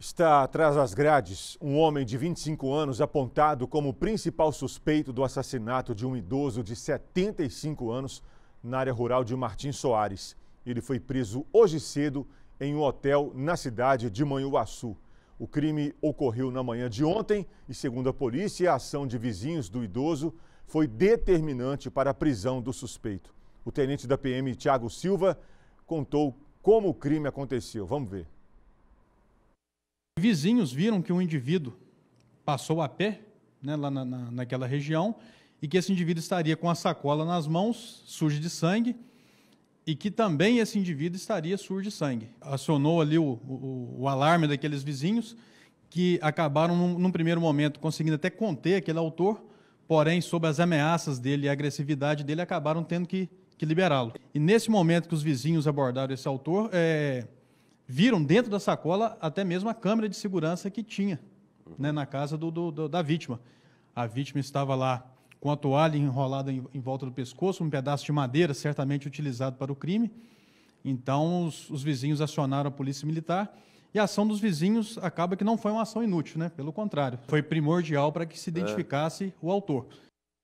Está atrás das grades um homem de 25 anos apontado como principal suspeito do assassinato de um idoso de 75 anos na área rural de Martim Soares. Ele foi preso hoje cedo em um hotel na cidade de Manhuaçu. O crime ocorreu na manhã de ontem e, segundo a polícia, a ação de vizinhos do idoso foi determinante para a prisão do suspeito. O tenente da PM, Tiago Silva, contou como o crime aconteceu. Vamos ver. Vizinhos viram que um indivíduo passou a pé né, lá na, na, naquela região e que esse indivíduo estaria com a sacola nas mãos, suja de sangue, e que também esse indivíduo estaria sujo de sangue. Acionou ali o, o, o alarme daqueles vizinhos que acabaram, num, num primeiro momento, conseguindo até conter aquele autor, porém, sob as ameaças dele e a agressividade dele, acabaram tendo que, que liberá-lo. E nesse momento que os vizinhos abordaram esse autor, é, viram dentro da sacola até mesmo a câmera de segurança que tinha né, na casa do, do, do, da vítima. A vítima estava lá com a toalha enrolada em, em, volta do pescoço, um pedaço de madeira certamente utilizado para o crime. Então, os, os, vizinhos acionaram a polícia militar e a ação dos vizinhos acaba que não foi uma ação inútil, né? pelo contrário, foi primordial para que se é. identificasse é. o autor.